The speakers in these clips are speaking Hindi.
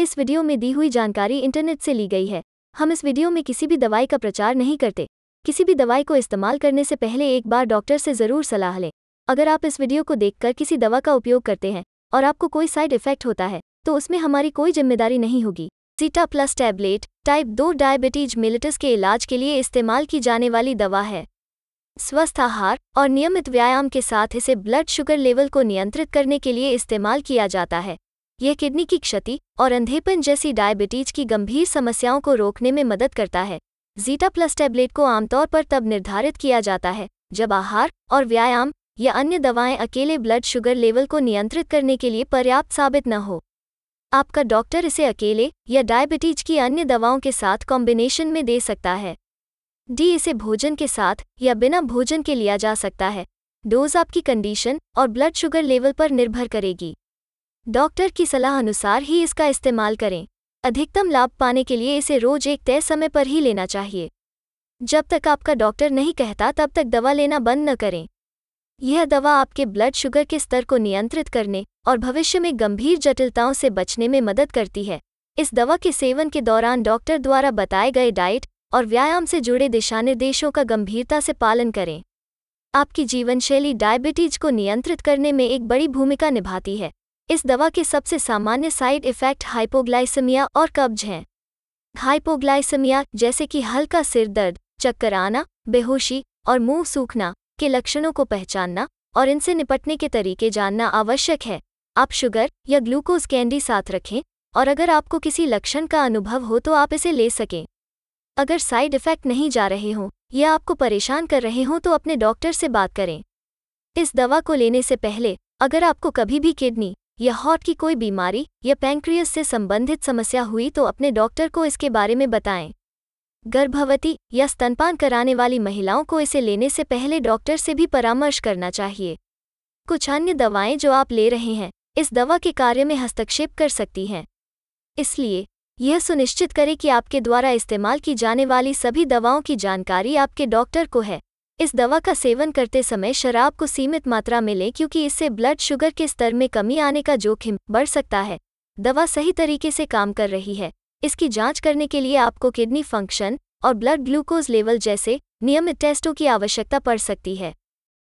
इस वीडियो में दी हुई जानकारी इंटरनेट से ली गई है हम इस वीडियो में किसी भी दवाई का प्रचार नहीं करते किसी भी दवाई को इस्तेमाल करने से पहले एक बार डॉक्टर से ज़रूर सलाह लें अगर आप इस वीडियो को देखकर किसी दवा का उपयोग करते हैं और आपको कोई साइड इफेक्ट होता है तो उसमें हमारी कोई जिम्मेदारी नहीं होगी सीटा प्लस टैबलेट टाइप दो डायबिटीज मिलिटस के इलाज के लिए इस्तेमाल की जाने वाली दवा है स्वस्थ आहार और नियमित व्यायाम के साथ इसे ब्लड शुगर लेवल को नियंत्रित करने के लिए इस्तेमाल किया जाता है यह किडनी की क्षति और अंधेपन जैसी डायबिटीज की गंभीर समस्याओं को रोकने में मदद करता है जीटा प्लस टैबलेट को आमतौर पर तब निर्धारित किया जाता है जब आहार और व्यायाम या अन्य दवाएं अकेले ब्लड शुगर लेवल को नियंत्रित करने के लिए पर्याप्त साबित न हो आपका डॉक्टर इसे अकेले या डायबिटीज की अन्य दवाओं के साथ कॉम्बिनेशन में दे सकता है डी इसे भोजन के साथ या बिना भोजन के लिया जा सकता है डोज आपकी कंडीशन और ब्लड शुगर लेवल पर निर्भर करेगी डॉक्टर की सलाह अनुसार ही इसका इस्तेमाल करें अधिकतम लाभ पाने के लिए इसे रोज एक तय समय पर ही लेना चाहिए जब तक आपका डॉक्टर नहीं कहता तब तक दवा लेना बंद न करें यह दवा आपके ब्लड शुगर के स्तर को नियंत्रित करने और भविष्य में गंभीर जटिलताओं से बचने में मदद करती है इस दवा के सेवन के दौरान डॉक्टर द्वारा बताए गए डाइट और व्यायाम से जुड़े दिशानिर्देशों का गंभीरता से पालन करें आपकी जीवनशैली डायबिटीज को नियंत्रित करने में एक बड़ी भूमिका निभाती है इस दवा के सबसे सामान्य साइड इफ़ेक्ट हाइपोग्लाइसेमिया और कब्ज हैं हाइपोग्लाइसेमिया जैसे कि हल्का सिर दर्द चक्कर आना बेहोशी और मुंह सूखना के लक्षणों को पहचानना और इनसे निपटने के तरीके जानना आवश्यक है आप शुगर या ग्लूकोज कैंडी साथ रखें और अगर आपको किसी लक्षण का अनुभव हो तो आप इसे ले सकें अगर साइड इफ़ेक्ट नहीं जा रहे हों या आपको परेशान कर रहे हों तो अपने डॉक्टर से बात करें इस दवा को लेने से पहले अगर आपको कभी भी किडनी या हॉट की कोई बीमारी या पैंक्रियस से संबंधित समस्या हुई तो अपने डॉक्टर को इसके बारे में बताएं गर्भवती या स्तनपान कराने वाली महिलाओं को इसे लेने से पहले डॉक्टर से भी परामर्श करना चाहिए कुछ अन्य दवाएं जो आप ले रहे हैं इस दवा के कार्य में हस्तक्षेप कर सकती हैं इसलिए यह सुनिश्चित करें कि आपके द्वारा इस्तेमाल की जाने वाली सभी दवाओं की जानकारी आपके डॉक्टर को है इस दवा का सेवन करते समय शराब को सीमित मात्रा में लें क्योंकि इससे ब्लड शुगर के स्तर में कमी आने का जोखिम बढ़ सकता है दवा सही तरीके से काम कर रही है इसकी जांच करने के लिए आपको किडनी फंक्शन और ब्लड ग्लूकोज लेवल जैसे नियमित टेस्टों की आवश्यकता पड़ सकती है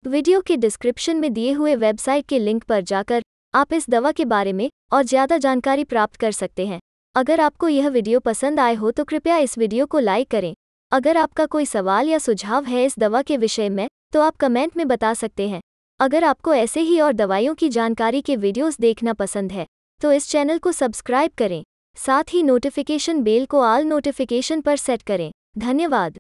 वीडियो के डिस्क्रिप्शन में दिए हुए वेबसाइट के लिंक पर जाकर आप इस दवा के बारे में और ज़्यादा जानकारी प्राप्त कर सकते हैं अगर आपको यह वीडियो पसंद आए हो तो कृपया इस वीडियो को लाइक करें अगर आपका कोई सवाल या सुझाव है इस दवा के विषय में तो आप कमेंट में बता सकते हैं अगर आपको ऐसे ही और दवाइयों की जानकारी के वीडियोस देखना पसंद है तो इस चैनल को सब्सक्राइब करें साथ ही नोटिफिकेशन बेल को आल नोटिफिकेशन पर सेट करें धन्यवाद